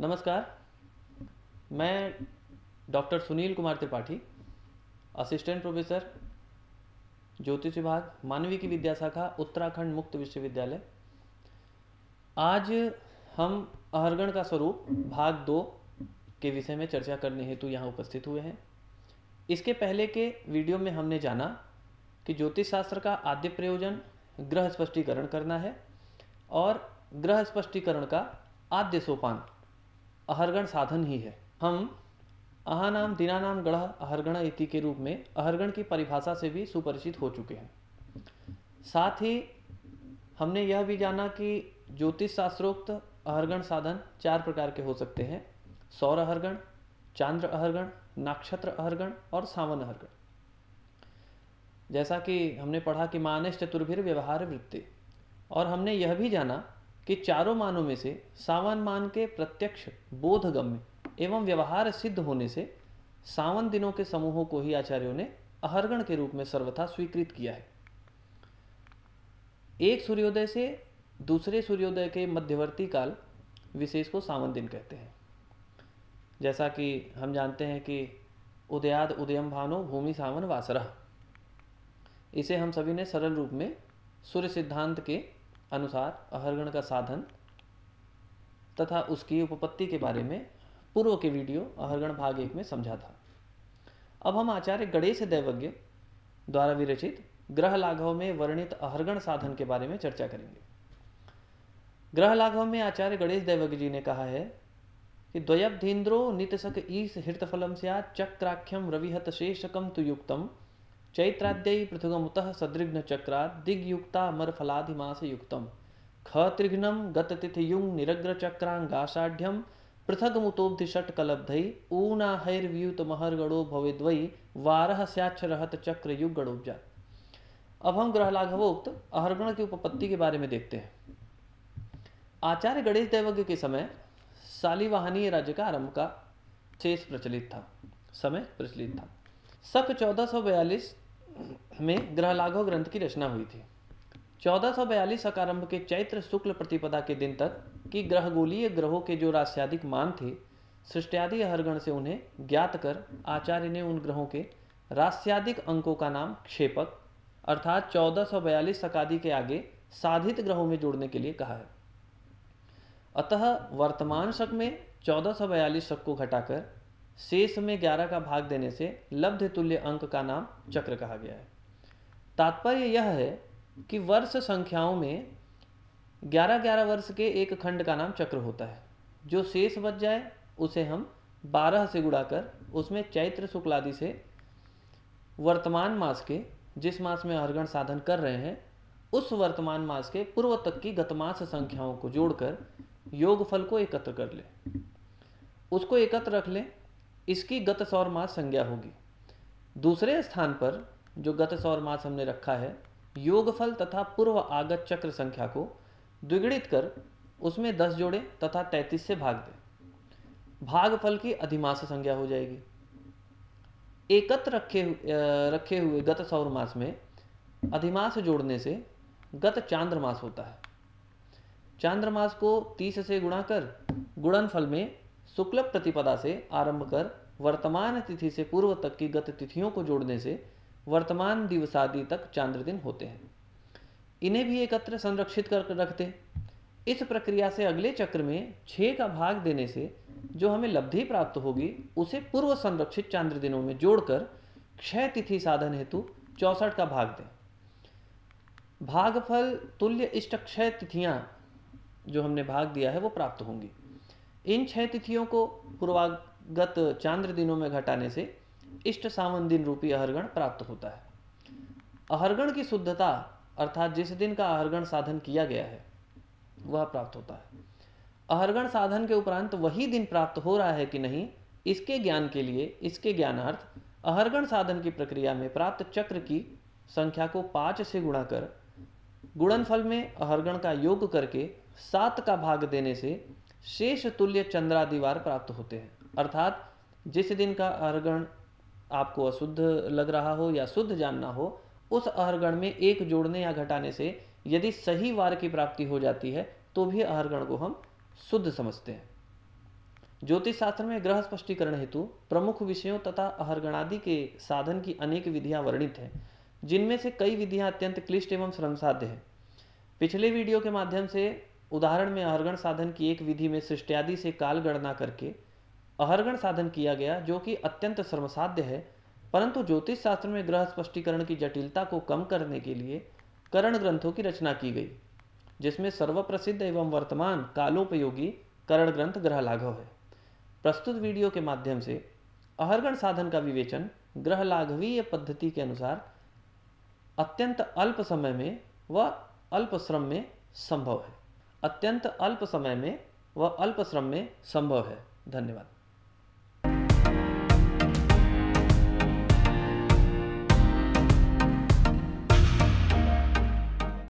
नमस्कार मैं doctor Sunil Kumar Tripathi assistant professor ज्योतिष विभाग मानविकी विद्या शाखा उत्तराखंड मुक्त विश्वविद्यालय आज हम अहरगण का स्वरूप भाग दो के विषय में चर्चा करने हेतु यहाँ उपस्थित हुए हैं इसके पहले के वीडियो में हमने जाना कि ज्योतिष शास्त्र का आद्य प्रयोजन ग्रह स्पष्टीकरण करना है और ग्रह स्पष्टीकरण का आद्य सोपान अहरगण साधन ही है हम अहानाम दिनानाम गढ़ अहरगण इति के रूप में अहरगण की परिभाषा से भी सुपरिचित हो चुके हैं साथ ही हमने यह भी जाना कि ज्योतिष शास्त्रोक्त अहरगण साधन चार प्रकार के हो सकते हैं सौर अहरगण चांद्र अहरगण नक्षत्र अहरगण और सावन अहरगण जैसा कि हमने पढ़ा कि मानस चतुर्भिर व्यवहार वृत्ति और हमने यह भी जाना कि चारों मानों में से सावन मान के प्रत्यक्ष बोधगम्य एवं व्यवहार सिद्ध होने से सावन दिनों के समूहों को ही आचार्यों ने अहरगण के रूप में सर्वथा स्वीकृत किया है एक सूर्योदय से दूसरे सूर्योदय के मध्यवर्ती काल विशेष को सावन दिन कहते हैं जैसा कि हम जानते हैं कि उदयाद उदयम भानो भूमि सावन वासरा इसे हम सभी ने सरल रूप में सूर्य सिद्धांत के अनुसार अहरगण का साधन तथा उसकी उपपत्ति के बारे में पूर्व के वीडियो अहरगण भाग एक में समझा था अब हम आचार्य गणेश देवज्ञ द्वारा विरचित ग्रह लाघव में वर्णित अहरगण साधन के बारे में चर्चा करेंगे ग्रह लाघव में आचार्य गणेश दैवज्ञ जी ने कहा है कि द्वयब्धीन्द्रो नितसक ईस हृतफलम स्या चक्राख्यम रविहत शेषकम तुयुक्तम पृथुगमुत सदृघ्न चक्रा दिग्युक्ता युक्त निरग्र अमरफलाधिमासयुक्तं खत्रिघ्नं गततिथियुङ् निरग्रचक्राङ्गाषाढ्यं पृथगमुतोऽब्धिषट्कलब्धै ऊनाहैर्व्यूतमहर्गणो भवेद्वै वारः स्याक्षरहत चक्रयुग गणोब्जा अब हम ग्रह लाघवोक्त अहरगण की उपपत्ति के बारे में देखते हैं आचार्य गणेश देवज्ञ के समय शालीवाहनीय राज्य का आरंभ का शेष प्रचलित था समय प्रचलित था सक चौदह सौ बयालीस में ग्रह लाघव ग्रंथ की रचना हुई थी 1442 सौ सकारंभ के चैत्र शुक्ल प्रतिपदा के दिन तक कि ग्रह गोलीय ग्रहों के जो रास्यादिक मान थे सृष्टियादि हरगण से उन्हें ज्ञात कर आचार्य ने उन ग्रहों के रास्यादिक अंकों का नाम क्षेपक अर्थात 1442 शकादी के आगे साधित ग्रहों में जोड़ने के लिए कहा है अतः वर्तमान शक में 1442 शक को घटाकर शेष में ग्यारह का भाग देने से लब्ध तुल्य अंक का नाम चक्र कहा गया है तात्पर्य यह है कि वर्ष संख्याओं में ग्यारह ग्यारह वर्ष के एक खंड का नाम चक्र होता है जो शेष बच जाए उसे हम बारह से गुड़ा कर उसमें चैत्र शुक्लादि से वर्तमान मास के जिस मास में अर्गण साधन कर रहे हैं उस वर्तमान मास के पूर्व तक की गतमास संख्याओं को जोड़कर योगफल को एकत्र कर ले उसको एकत्र रख लें इसकी गत सौर मास संज्ञा होगी दूसरे स्थान पर जो गत सौर मास हमने रखा है योगफल तथा पूर्व आगत चक्र संख्या को द्विगणित कर उसमें दस जोड़े तथा तैतीस से भाग दें भागफल की अधिमास संज्ञा हो जाएगी एकत्र रखे रखे हुए गत सौर मास में अधिमास जोड़ने से गत चांद्र मास होता है चांद्रमास को 30 से गुणा कर गुणनफल में शुक्ल प्रतिपदा से आरंभ कर वर्तमान तिथि से पूर्व तक की गत तिथियों को जोड़ने से वर्तमान दिवसादि तक चांद्र दिन होते हैं इन्हें भी एकत्र संरक्षित कर रखते इस प्रक्रिया से अगले चक्र में छः का भाग देने से जो हमें लब्धि प्राप्त होगी उसे पूर्व संरक्षित चांद्र दिनों में जोड़कर क्षय तिथि साधन हेतु चौसठ का भाग दें भागफल तुल्य इष्ट क्षय तिथियाँ जो हमने भाग दिया है वो प्राप्त होंगी इन छह तिथियों को पूर्वागत चांद्र दिनों में घटाने से इष्ट सावन दिन रूपी अहरगण प्राप्त होता है अहरगण की शुद्धता अर्थात जिस दिन का अहरगण साधन किया गया है वह प्राप्त होता है अहरगण साधन के उपरांत वही दिन प्राप्त हो रहा है कि नहीं इसके ज्ञान के लिए इसके ज्ञानार्थ अहरगण साधन की प्रक्रिया में प्राप्त चक्र की संख्या को पाँच से गुणा कर गुणनफल में अहरगण का योग करके सात का भाग देने से शेष तुल्य चंद्रादिवार प्राप्त होते हैं अर्थात जिस दिन का अहर्गण आपको अशुद्ध लग रहा हो या शुद्ध जानना हो उस अहर्गण में एक जोड़ने या घटाने से यदि सही वार की प्राप्ति हो जाती है तो भी अहर्गण को हम शुद्ध समझते हैं ज्योतिष शास्त्र में ग्रह स्पष्टीकरण हेतु प्रमुख विषयों तथा अहरगणादि के साधन की अनेक विधियां वर्णित हैं जिनमें से कई विधियां अत्यंत क्लिष्ट एवं श्रमसाध्य हैं पिछले वीडियो के माध्यम से उदाहरण में अहरगण साधन की एक विधि में सृष्टियादि से काल गणना करके अहरगण साधन किया गया जो कि अत्यंत श्रमसाध्य है परंतु ज्योतिष शास्त्र में ग्रह स्पष्टीकरण की जटिलता को कम करने के लिए करण ग्रंथों की रचना की गई जिसमें सर्वप्रसिद्ध एवं वर्तमान कालोपयोगी करण ग्रंथ ग्रह लाघव है प्रस्तुत वीडियो के माध्यम से अहरगण साधन का विवेचन ग्रह लाघवीय पद्धति के अनुसार अत्यंत अल्प समय में व अल्प श्रम में संभव है अत्यंत अल्प समय में व अल्प श्रम में संभव है धन्यवाद